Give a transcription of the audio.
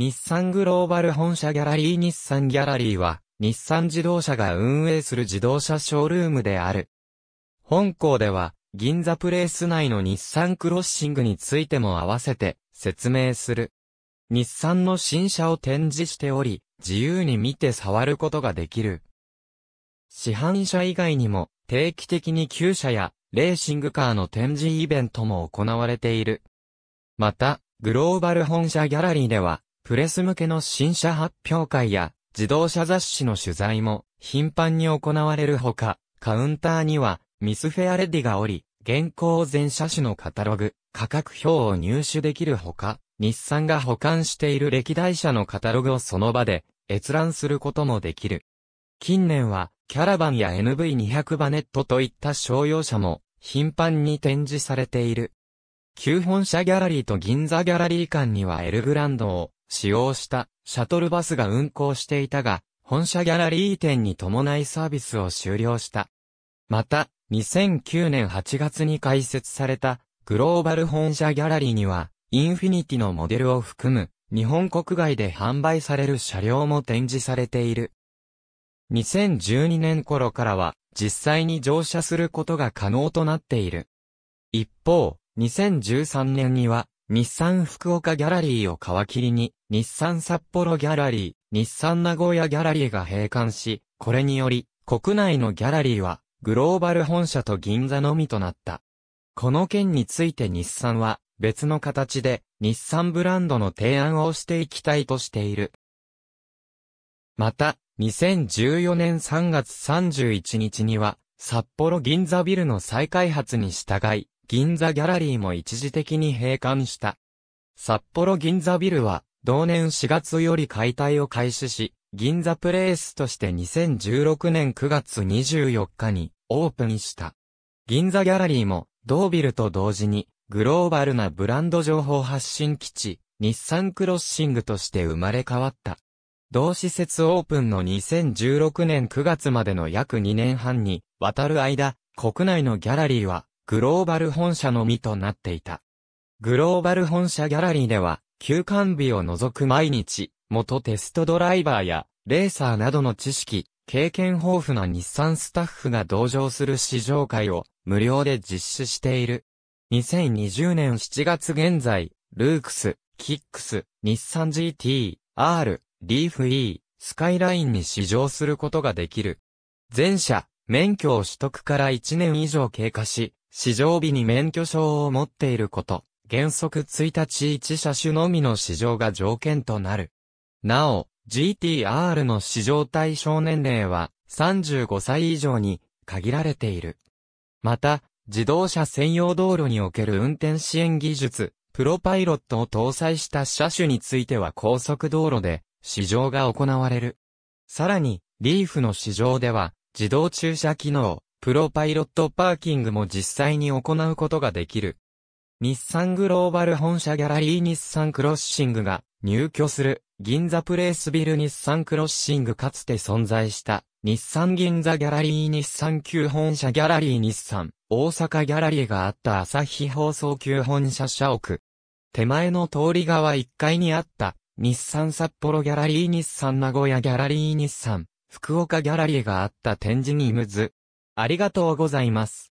日産グローバル本社ギャラリー日産ギャラリーは、日産自動車が運営する自動車ショールームである。本校では、銀座プレイス内の日産クロッシングについても合わせて説明する。日産の新車を展示しており、自由に見て触ることができる。市販車以外にも、定期的に旧車やレーシングカーの展示イベントも行われている。また、グローバル本社ギャラリーでは、プレス向けの新車発表会や自動車雑誌の取材も頻繁に行われるほか、カウンターにはミスフェアレディがおり、現行全車種のカタログ、価格表を入手できるほか、日産が保管している歴代車のカタログをその場で閲覧することもできる。近年は、キャラバンや NV200 バネットといった商用車も頻繁に展示されている。旧本社ギャラリーと銀座ギャラリー館にはエルグランドを使用したシャトルバスが運行していたが、本社ギャラリー店に伴いサービスを終了した。また、2009年8月に開設されたグローバル本社ギャラリーには、インフィニティのモデルを含む日本国外で販売される車両も展示されている。2012年頃からは実際に乗車することが可能となっている。一方、2013年には日産福岡ギャラリーを皮切りに日産札幌ギャラリー、日産名古屋ギャラリーが閉館し、これにより、国内のギャラリーは、グローバル本社と銀座のみとなった。この件について日産は、別の形で、日産ブランドの提案をしていきたいとしている。また、2014年3月31日には、札幌銀座ビルの再開発に従い、銀座ギャラリーも一時的に閉館した。札幌銀座ビルは、同年4月より解体を開始し、銀座プレイスとして2016年9月24日にオープンした。銀座ギャラリーも、同ビルと同時に、グローバルなブランド情報発信基地、日産クロッシングとして生まれ変わった。同施設オープンの2016年9月までの約2年半に、渡る間、国内のギャラリーは、グローバル本社のみとなっていた。グローバル本社ギャラリーでは、休館日を除く毎日、元テストドライバーや、レーサーなどの知識、経験豊富な日産スタッフが同乗する試乗会を無料で実施している。2020年7月現在、ルークス、キックス、日産 GT、R、リーフ E、スカイラインに試乗することができる。全車、免許を取得から1年以上経過し、試乗日に免許証を持っていること。原則1日1車種のみの試乗が条件となる。なお、GTR の試乗対象年齢は35歳以上に限られている。また、自動車専用道路における運転支援技術、プロパイロットを搭載した車種については高速道路で試乗が行われる。さらに、リーフの市場では、自動駐車機能、プロパイロットパーキングも実際に行うことができる。日産グローバル本社ギャラリー日産クロッシングが入居する銀座プレイスビル日産クロッシングかつて存在した日産銀座ギャラリー日産旧本社ギャラリー日産大阪ギャラリーがあった朝日放送旧本社社屋手前の通り側1階にあった日産札幌ギャラリー日産名古屋ギャラリー日産福岡ギャラリーがあった展示にむずありがとうございます。